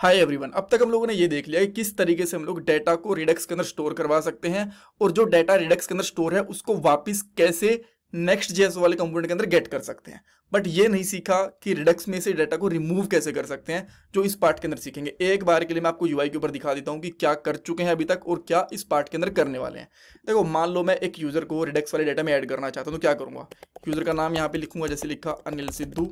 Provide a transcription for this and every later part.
hi everyone अब तक हम लोगों ने ये देख लिया कि किस तरीके से हम लोग डेटा को रिडक्स के अंदर स्टोर करवा सकते हैं और जो डेटा रिडक्स के अंदर स्टोर है उसको वापस कैसे नेक्स्ट जेएस वाले कंपोनेंट के अंदर गेट कर सकते हैं बट ये नहीं सीखा कि रिडक्स में से डेटा को रिमूव कैसे कर सकते हैं जो इस पार्ट के अंदर सीखेंगे एक बार के लिए मैं आपको यूआई के ऊपर दिखा देता हूँ कि क्या कर चुके हैं अभी तक और क्या इस पार्ट के अंदर करने वाले हैं देखो मान लो मैं एक यूज़र को रिडक्स वाले डेटा में एड करना चाहता हूँ तो क्या करूँगा यूज़र का नाम यहाँ पे लिखूंगा जैसे लिखा अनिल सिद्धू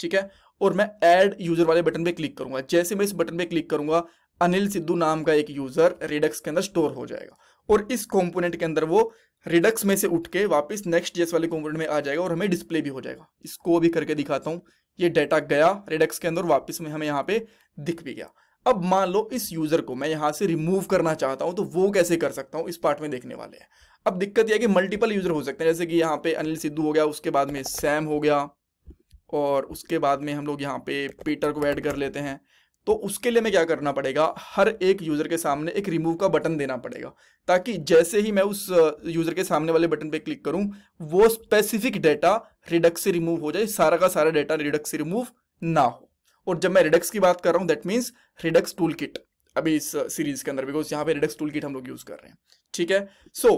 ठीक है और मैं ऐड यूजर वाले बटन पे क्लिक करूंगा जैसे मैं इस बटन पे क्लिक करूंगा अनिल सिद्धू नाम का एक यूजर रिडक्स के अंदर स्टोर हो जाएगा और इस कंपोनेंट के अंदर वो रिडक्स में से उठ के वापस नेक्स्ट जेस वाले कंपोनेंट में आ जाएगा और हमें डिस्प्ले भी हो जाएगा इसको भी करके दिखाता हूँ ये डाटा गया रिडक्स के अंदर वापस में हमें यहाँ पे दिख भी गया अब मान लो इस यूजर को मैं यहाँ से रिमूव करना चाहता हूँ तो वो कैसे कर सकता हूँ इस पार्ट में देखने वाले हैं अब दिक्कत यह है कि मल्टीपल यूजर हो सकते हैं जैसे कि यहाँ पे अनिल सिद्धू हो गया उसके बाद में सैम हो गया और उसके बाद में हम लोग यहाँ पे पीटर को ऐड कर लेते हैं तो उसके लिए मैं क्या करना पड़ेगा हर एक यूज़र के सामने एक रिमूव का बटन देना पड़ेगा ताकि जैसे ही मैं उस यूज़र के सामने वाले बटन पे क्लिक करूँ वो स्पेसिफिक डेटा रिडक्स से रिमूव हो जाए सारा का सारा डेटा रिडक्स से रिमूव ना हो और जब मैं रिडक्स की बात कर रहा हूँ that means Redux toolkit अभी इस सीरीज़ के अंदर बिकॉज यहाँ पे रिडक्स टूल किट हम लोग यूज़ कर रहे हैं ठीक है सो so,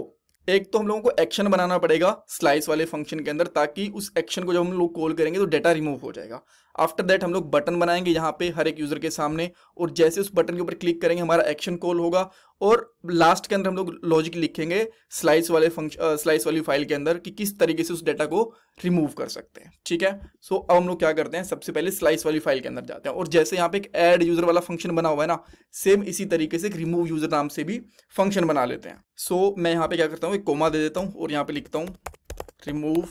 एक तो हम लोगों को एक्शन बनाना पड़ेगा स्लाइस वाले फंक्शन के अंदर ताकि उस एक्शन को जब हम लोग कॉल करेंगे तो डेटा रिमूव हो जाएगा आफ्टर दैट हम लोग बटन बनाएंगे यहाँ पे हर एक यूज़र के सामने और जैसे उस बटन के ऊपर क्लिक करेंगे हमारा एक्शन कॉल होगा और लास्ट के अंदर हम लोग लॉजिक लिखेंगे स्लाइस वाले फंक्शन स्लाइस वाली फाइल के अंदर कि किस तरीके से उस डाटा को रिमूव कर सकते हैं ठीक है सो so, अब हम लोग क्या करते हैं सबसे पहले स्लाइस वाली फाइल के अंदर जाते हैं और जैसे यहाँ पे एक एड यूज़र वाला फंक्शन बना हुआ है ना सेम इसी तरीके से रिमूव यूज़र नाम से भी फंक्शन बना लेते हैं सो so, मैं यहाँ पे क्या करता हूँ एक कोमा दे देता हूँ और यहाँ पे लिखता हूँ रिमूव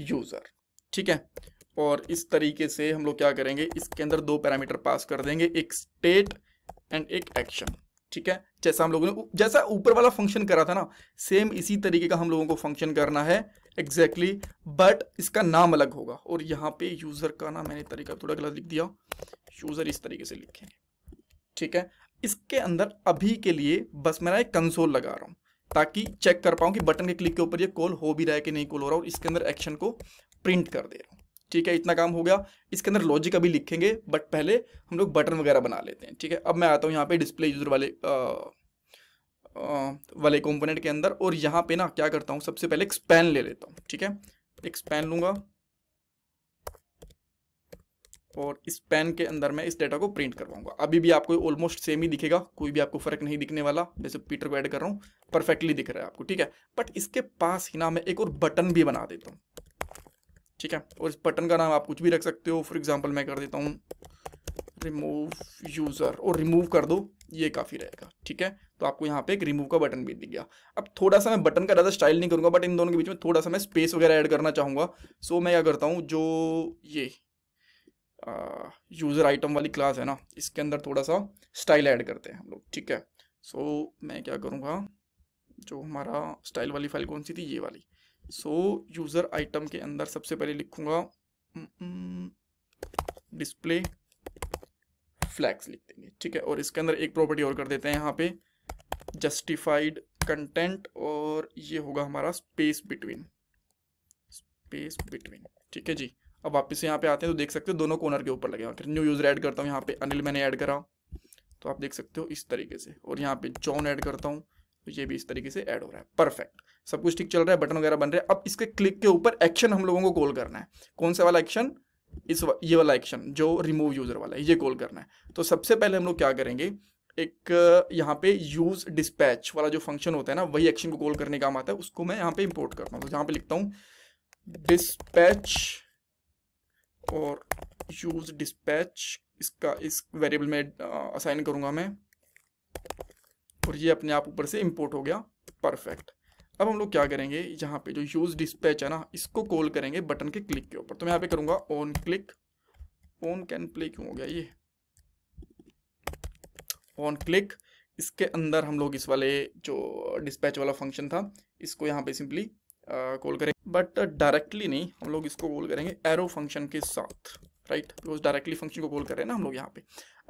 यूज़र ठीक है और इस तरीके से हम लोग क्या करेंगे इसके अंदर दो पैरामीटर पास कर देंगे एक स्टेट एंड एक एक्शन ठीक है जैसा हम लोगों ने जैसा ऊपर वाला फंक्शन करा था ना सेम इसी तरीके का हम लोगों को फंक्शन करना है एग्जैक्टली exactly, बट इसका नाम अलग होगा और यहाँ पे यूज़र का ना मैंने तरीका थोड़ा गलत लिख दिया यूज़र इस तरीके से लिखेंगे ठीक है इसके अंदर अभी के लिए बस मैं एक कंसोल लगा रहा हूँ ताकि चेक कर पाऊँ कि बटन के क्लिक के ऊपर ये कॉल हो भी रहा है कि नहीं कॉल हो रहा और इसके अंदर एक्शन को प्रिंट कर दे रहा हूँ ठीक है इतना काम हो गया इसके अंदर लॉजिक अभी लिखेंगे बट पहले हम लोग बटन वगैरह बना लेते हैं ठीक है अब मैं आता हूँ यहाँ पे डिस्प्ले यूज़र वाले आ, आ, वाले कंपोनेंट के अंदर और यहाँ पे ना क्या करता हूँ सबसे पहले एक्सपैन ले लेता हूँ ठीक है एक स्पैन लूंगा और इस पैन के अंदर मैं इस डेटा को प्रिंट करवाऊंगा अभी भी आपको ऑलमोस्ट सेम ही दिखेगा कोई भी आपको फर्क नहीं दिखने वाला जैसे पीटर को ऐड कर रहा हूँ परफेक्टली दिख रहा है आपको ठीक है बट इसके पास ही ना मैं एक और बटन भी बना देता हूँ ठीक है और इस बटन का नाम आप कुछ भी रख सकते हो फॉर एग्जाम्पल मैं कर देता हूँ रिमूव यूज़र और रिमूव कर दो ये काफ़ी रहेगा ठीक है तो आपको यहाँ पे एक रिमूव का बटन भी दिख गया अब थोड़ा सा मैं बटन का ज़्यादा स्टाइल नहीं करूँगा बट इन दोनों के बीच में थोड़ा सा मैं स्पेस वगैरह ऐड करना चाहूँगा सो मैं क्या करता हूँ जो ये यूज़र आइटम वाली क्लास है ना इसके अंदर थोड़ा सा स्टाइल ऐड करते हैं हम लोग ठीक है सो मैं क्या करूँगा जो हमारा स्टाइल वाली फाइल कौन सी थी ये वाली सो यूज़र आइटम के अंदर सबसे पहले लिखूंगा डिस्प्ले mm, फ्लैक्स mm, लिख देंगे ठीक है और इसके अंदर एक प्रॉपर्टी और कर देते हैं यहाँ पे जस्टिफाइड कंटेंट और ये होगा हमारा स्पेस बिटवीन स्पेस बिटवीन ठीक है जी अब वापस यहाँ पे आते हैं तो देख सकते हो दोनों कोनर के ऊपर लगे हुआ फिर न्यू यूज़र ऐड करता हूँ यहाँ पे अनिल मैंने ऐड करा तो आप देख सकते हो इस तरीके से और यहाँ पे जॉन ऐड करता हूँ तो ये भी इस तरीके से ऐड हो रहा है परफेक्ट सब कुछ ठीक चल रहा है बटन वगैरह बन रहे हैं अब इसके क्लिक के ऊपर एक्शन हम लोगों को कॉल करना है कौन सा वाला एक्शन इस वा, ये वाला एक्शन जो रिमूव यूज़र वाला है ये कॉल करना है तो सबसे पहले हम लोग क्या करेंगे एक यहाँ पे यूज़ डिस्पैच वाला जो फंक्शन होता है ना वही एक्शन को कॉल करने का आता है उसको मैं यहाँ पे इंपोर्ट करता हूँ तो यहाँ पे लिखता हूँ डिस्पैच और यूज़ डिस्पैच इसका इस वेरिएबल में असाइन करूंगा मैं और ये अपने आप ऊपर से इम्पोर्ट हो गया परफेक्ट अब हम लोग क्या करेंगे यहाँ पे जो यूज डिस्पैच है ना इसको कॉल करेंगे बटन के क्लिक के ऊपर तो मैं यहाँ पे करूंगा on click on can play क्यों हो गया ये ऑन क्लिक इसके अंदर हम लोग इस वाले जो डिस्पैच वाला फंक्शन था इसको यहाँ पे सिंपली कॉल करेंगे बट डायरेक्टली नहीं हम लोग इसको कॉल करेंगे एरो फंक्शन के साथ राइट बिकॉज डायरेक्टली फंक्शन को कॉल कर रहे हैं ना हम लोग यहाँ पे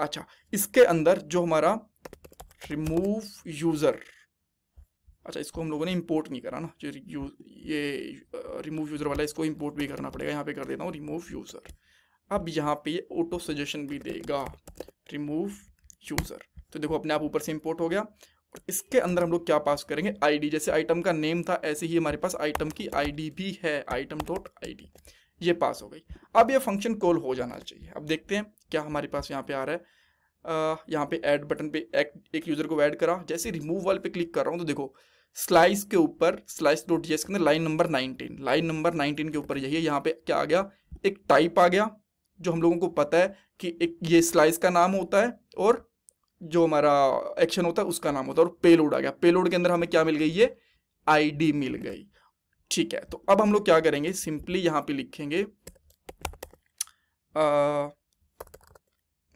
अच्छा इसके अंदर जो हमारा रिमूव यूज़र अच्छा इसको हम लोगों ने इंपोर्ट नहीं करा ना जो यू ये रिमूव यूज़र वाला इसको इंपोर्ट भी करना पड़ेगा यहाँ पे कर देता हूँ रिमूव यूज़र अब यहाँ पे ऑटो सजेशन भी देगा रिमूव यूज़र तो देखो अपने आप ऊपर से इंपोर्ट हो गया और इसके अंदर हम लोग क्या पास करेंगे आई जैसे आइटम का नेम था ऐसे ही हमारे पास आइटम की आई भी है आइटम डॉट आई ये पास हो गई अब ये फंक्शन कॉल हो जाना चाहिए अब देखते हैं क्या हमारे पास यहाँ पे आ रहा है यहाँ पे ऐड बटन पे एक, एक यूज़र को ऐड करा जैसे रिमूव वाल पे क्लिक कर रहा हूँ तो देखो स्लाइस के ऊपर स्लाइस डॉट जी के अंदर line number nineteen line number nineteen के ऊपर यही है यहाँ पे क्या आ गया एक टाइप आ गया जो हम लोगों को पता है कि एक ये स्लाइस का नाम होता है और जो हमारा एक्शन होता है उसका नाम होता है और पेलोड आ गया पेलोड के अंदर हमें क्या मिल गई ये आई मिल गई ठीक है तो अब हम लोग क्या करेंगे सिंपली यहाँ पे लिखेंगे आ,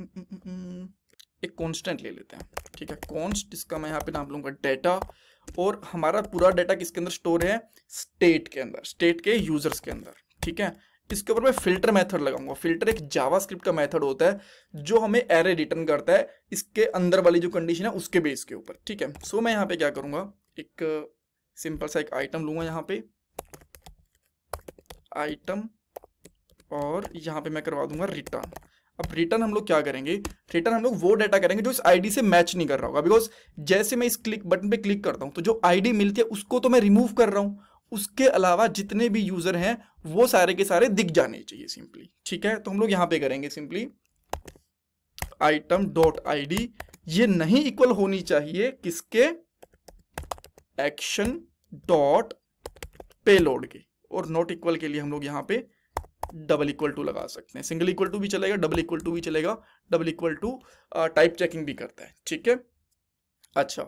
एक कॉन्स्टेंट ले लेते हैं ठीक है कॉन्स्ट जिसका मैं यहाँ पे नाम लूंगा डेटा और हमारा पूरा डेटा किसके अंदर स्टोर है स्टेट के अंदर स्टेट के यूजर्स के अंदर ठीक है इसके ऊपर मैं फिल्टर मेथड लगाऊंगा फिल्टर एक जावास्क्रिप्ट का मेथड होता है जो हमें एरे रिटर्न करता है इसके अंदर वाली जो कंडीशन है उसके बेस के ऊपर ठीक है सो मैं यहाँ पे क्या करूंगा एक सिंपल सा एक आइटम लूंगा यहाँ पे आइटम और यहाँ पे मैं करवा दूंगा रिटर्न अब रिटर्न हम लोग क्या करेंगे रिटर्न हम लोग वो डाटा करेंगे जो इस आईडी से मैच नहीं कर रहा होगा बिकॉज जैसे मैं इस क्लिक बटन पे क्लिक करता हूँ तो जो आईडी मिलती है उसको तो मैं रिमूव कर रहा हूँ उसके अलावा जितने भी यूजर हैं वो सारे के सारे दिख जाने चाहिए सिंपली ठीक है तो हम लोग यहाँ पे करेंगे सिंपली आइटम डॉट आई ये नहीं इक्वल होनी चाहिए किसके एक्शन डॉट पेलोड के और नॉट इक्वल के लिए हम लोग यहाँ पे डबल इक्वल टू लगा सकते हैं सिंगल इक्वल टू भी चलेगा डबल इक्वल टू भी चलेगा double equal to type checking भी करता है ठीक है अच्छा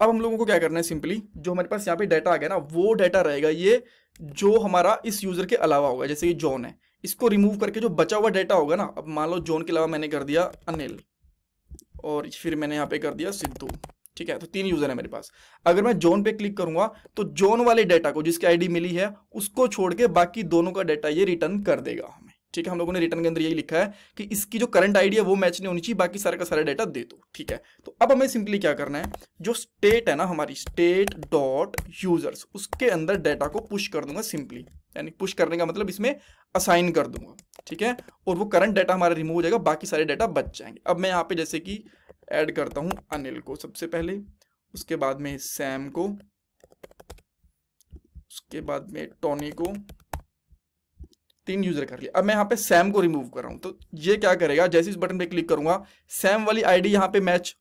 अब हम लोगों को क्या करना है सिंपली जो हमारे पास यहाँ पे डाटा आ गया ना वो डाटा रहेगा ये जो हमारा इस यूज़र के अलावा होगा जैसे ये जॉन है इसको रिमूव करके जो बचा हुआ डाटा होगा ना अब मान लो जॉन के अलावा मैंने कर दिया अनिल और फिर मैंने यहाँ पे कर दिया सिद्धू ठीक है तो तीन यूजर है मेरे पास अगर मैं जोन पे क्लिक करूंगा तो जोन वाले डाटा को जिसकी आईडी मिली है उसको छोड़ के बाकी दोनों का डाटा ये रिटर्न कर देगा हमें ठीक है हम लोगों ने रिटर्न के अंदर यही लिखा है कि इसकी जो करंट आईडी है वो मैच नहीं होनी चाहिए बाकी सारा का सारा डाटा दे दो ठीक है तो अब हमें सिंपली क्या करना है जो स्टेट है ना हमारी स्टेट डॉट यूजर्स उसके अंदर डाटा को पुश कर दूंगा सिंपली यानी पुश करने का मतलब इसमें असाइन कर दूंगा ठीक है और वो करंट डाटा हमारा रिमूव हो जाएगा बाकी सारे डाटा बच जाएंगे अब मैं यहाँ पे जैसे कि ऐड करता हूं अनिल को सबसे पहले उसके बाद में सैम को उसके बाद में टॉनी को तीन यूजर कर लिया अब मैं यहां पे सैम को रिमूव कर रहा हूं तो ये क्या करेगा जैसे इस बटन पे क्लिक करूंगा सैम वाली आईडी यहां पे मैच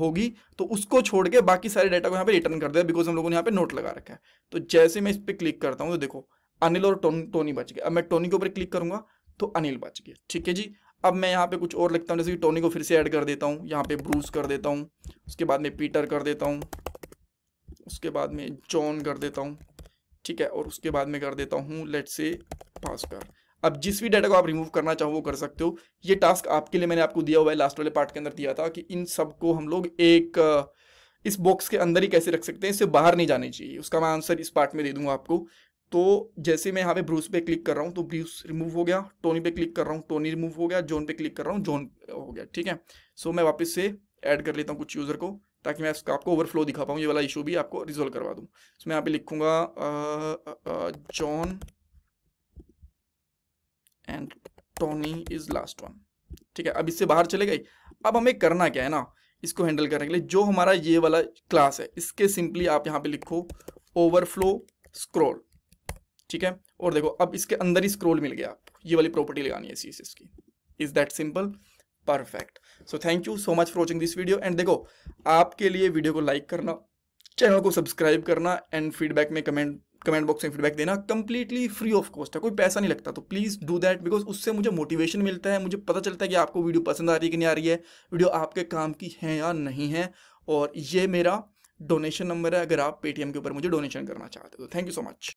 होगी तो उसको छोड़ के बाकी सारे डाटा को यहां पे रिटर्न कर देगा बिकॉज हम लोगों ने यहाँ पे नोट लगा रखा है तो जैसे मैं इस पर क्लिक करता हूँ तो देखो अनिल और टोनी बच गए अब मैं टोनी के ऊपर क्लिक करूंगा तो अनिल बच गया ठीक है जी अब मैं यहाँ पे कुछ और लिखता हूँ जैसे कि टोनी को फिर से ऐड कर देता हूँ यहाँ पे ब्रूस कर देता हूँ उसके बाद में पीटर कर देता हूँ उसके बाद में जॉन कर देता हूँ ठीक है और उसके बाद में कर देता हूँ लेट से भास्कर अब जिस भी डाटा को आप रिमूव करना चाहो वो कर सकते हो ये टास्क आपके लिए मैंने आपको दिया हुआ है लास्ट वाले पार्ट के अंदर दिया था कि इन सबको हम लोग एक इस बॉक्स के अंदर ही कैसे रख सकते हैं इससे बाहर नहीं जाने चाहिए उसका मैं आंसर इस पार्ट में दे दूंगा आपको तो जैसे मैं यहाँ पे ब्रूस पे क्लिक कर रहा हूँ तो ब्रूस रिमूव हो गया टोनी पे क्लिक कर रहा हूँ टोनी रिमूव हो गया जॉन पे क्लिक कर रहा हूँ जॉन हो गया ठीक है सो मैं वापस से ऐड कर लेता हूँ कुछ यूज़र को ताकि मैं इसका आपको ओवरफ्लो दिखा पाऊँ ये वाला इशू भी आपको रिजोल्व करवा दूँ सो मैं यहाँ पे लिखूँगा John and Tony is last one ठीक है अब इससे बाहर चले गए अब हमें करना क्या है ना इसको हैंडल करने के लिए जो हमारा ये वाला क्लास है इसके सिंपली आप यहाँ पे लिखो ओवरफ्लो स्क्रोल ठीक है और देखो अब इसके अंदर ही स्क्रोल मिल गया आपको ये वाली प्रॉपर्टी लगानी है सी की is that simple perfect so thank you so much for watching this video and देखो आपके लिए वीडियो को लाइक करना चैनल को सब्सक्राइब करना एंड फीडबैक में कमेंट कमेंट बॉक्स में फीडबैक देना कंप्लीटली फ्री ऑफ कॉस्ट है कोई पैसा नहीं लगता तो प्लीज़ डू दैट बिकॉज उससे मुझे मोटिवेशन मिलता है मुझे पता चलता है कि आपको वीडियो पसंद आ रही है कि नहीं आ रही है वीडियो आपके काम की है या नहीं है और ये मेरा डोनेशन नंबर है अगर आप पेटीएम के ऊपर मुझे डोनेशन करना चाहते हो तो थैंक यू सो मच